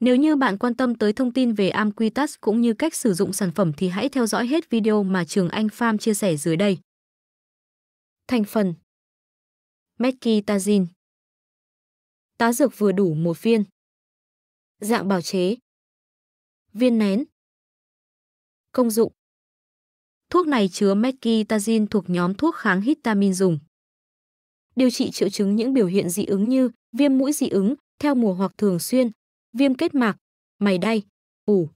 Nếu như bạn quan tâm tới thông tin về Amquitas cũng như cách sử dụng sản phẩm thì hãy theo dõi hết video mà Trường Anh Farm chia sẻ dưới đây. Thành phần Metgitazin Tá dược vừa đủ một viên Dạng bào chế Viên nén Công dụng Thuốc này chứa metgitazin thuộc nhóm thuốc kháng histamin dùng. Điều trị triệu chứng những biểu hiện dị ứng như viêm mũi dị ứng theo mùa hoặc thường xuyên, viêm kết mạc, mày đay, ủ.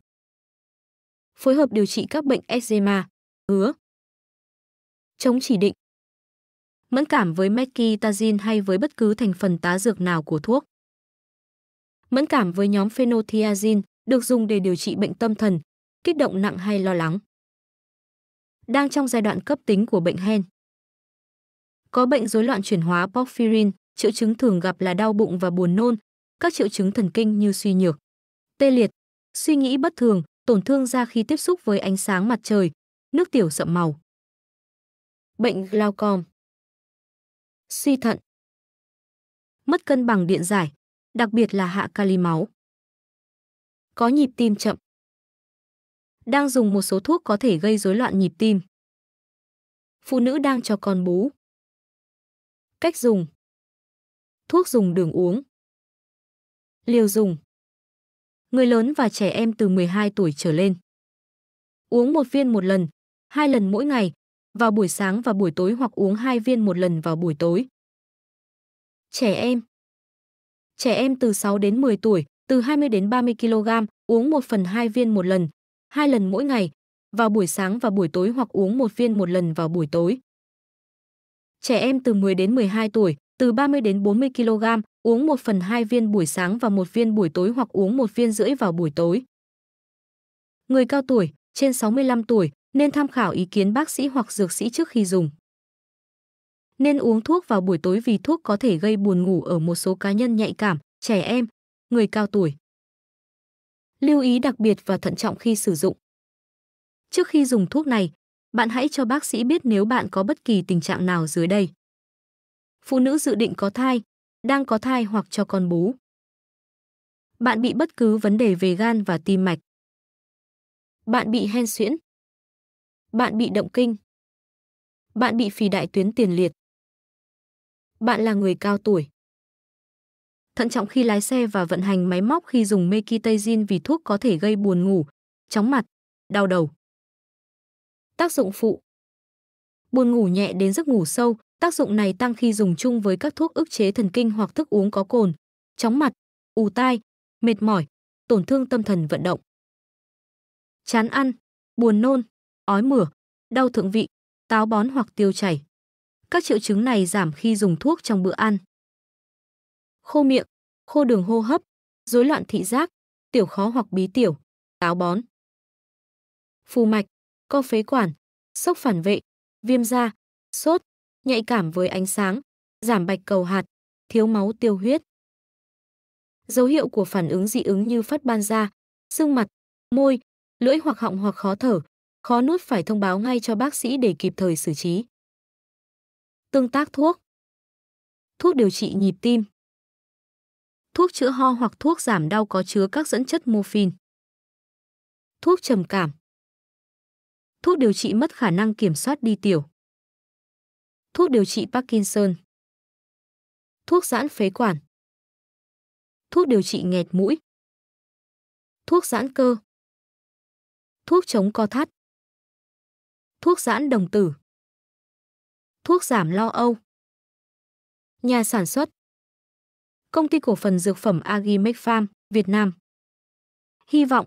Phối hợp điều trị các bệnh eczema, hứa. Chống chỉ định. Mẫn cảm với metgitazin hay với bất cứ thành phần tá dược nào của thuốc. Mẫn cảm với nhóm phenothiazin được dùng để điều trị bệnh tâm thần, kích động nặng hay lo lắng. Đang trong giai đoạn cấp tính của bệnh hen. Có bệnh rối loạn chuyển hóa porphyrin, triệu chứng thường gặp là đau bụng và buồn nôn, các triệu chứng thần kinh như suy nhược, tê liệt, suy nghĩ bất thường, tổn thương da khi tiếp xúc với ánh sáng mặt trời, nước tiểu sậm màu. Bệnh glaucom Suy thận Mất cân bằng điện giải, đặc biệt là hạ kali máu. Có nhịp tim chậm Đang dùng một số thuốc có thể gây rối loạn nhịp tim. Phụ nữ đang cho con bú. Cách dùng Thuốc dùng đường uống Liều dùng. Người lớn và trẻ em từ 12 tuổi trở lên. Uống một viên một lần, hai lần mỗi ngày, vào buổi sáng và buổi tối hoặc uống hai viên một lần vào buổi tối. Trẻ em. Trẻ em từ 6 đến 10 tuổi, từ 20 đến 30 kg, uống 1 phần 2 viên một lần, hai lần mỗi ngày, vào buổi sáng và buổi tối hoặc uống một viên một lần vào buổi tối. Trẻ em từ 10 đến 12 tuổi, từ 30 đến 40 kg, uống 1 phần 2 viên buổi sáng và 1 viên buổi tối hoặc uống 1 viên rưỡi vào buổi tối. Người cao tuổi, trên 65 tuổi, nên tham khảo ý kiến bác sĩ hoặc dược sĩ trước khi dùng. Nên uống thuốc vào buổi tối vì thuốc có thể gây buồn ngủ ở một số cá nhân nhạy cảm, trẻ em, người cao tuổi. Lưu ý đặc biệt và thận trọng khi sử dụng. Trước khi dùng thuốc này, bạn hãy cho bác sĩ biết nếu bạn có bất kỳ tình trạng nào dưới đây. Phụ nữ dự định có thai, đang có thai hoặc cho con bú. Bạn bị bất cứ vấn đề về gan và tim mạch. Bạn bị hen suyễn. Bạn bị động kinh. Bạn bị phì đại tuyến tiền liệt. Bạn là người cao tuổi. Thận trọng khi lái xe và vận hành máy móc khi dùng mekitazin vì thuốc có thể gây buồn ngủ, chóng mặt, đau đầu. Tác dụng phụ Buồn ngủ nhẹ đến giấc ngủ sâu, tác dụng này tăng khi dùng chung với các thuốc ức chế thần kinh hoặc thức uống có cồn, chóng mặt, ù tai, mệt mỏi, tổn thương tâm thần vận động. Chán ăn, buồn nôn, ói mửa, đau thượng vị, táo bón hoặc tiêu chảy. Các triệu chứng này giảm khi dùng thuốc trong bữa ăn. Khô miệng, khô đường hô hấp, rối loạn thị giác, tiểu khó hoặc bí tiểu, táo bón. Phù mạch, co phế quản, sốc phản vệ, viêm da, sốt, nhạy cảm với ánh sáng, giảm bạch cầu hạt, thiếu máu tiêu huyết. Dấu hiệu của phản ứng dị ứng như phát ban da, sưng mặt, môi, lưỡi hoặc họng hoặc khó thở, khó nuốt phải thông báo ngay cho bác sĩ để kịp thời xử trí. Tương tác thuốc Thuốc điều trị nhịp tim Thuốc chữa ho hoặc thuốc giảm đau có chứa các dẫn chất morphine Thuốc trầm cảm Thuốc điều trị mất khả năng kiểm soát đi tiểu. Thuốc điều trị Parkinson. Thuốc giãn phế quản. Thuốc điều trị nghẹt mũi. Thuốc giãn cơ. Thuốc chống co thắt. Thuốc giãn đồng tử. Thuốc giảm lo âu. Nhà sản xuất. Công ty cổ phần dược phẩm Agimec Farm, Việt Nam. Hy vọng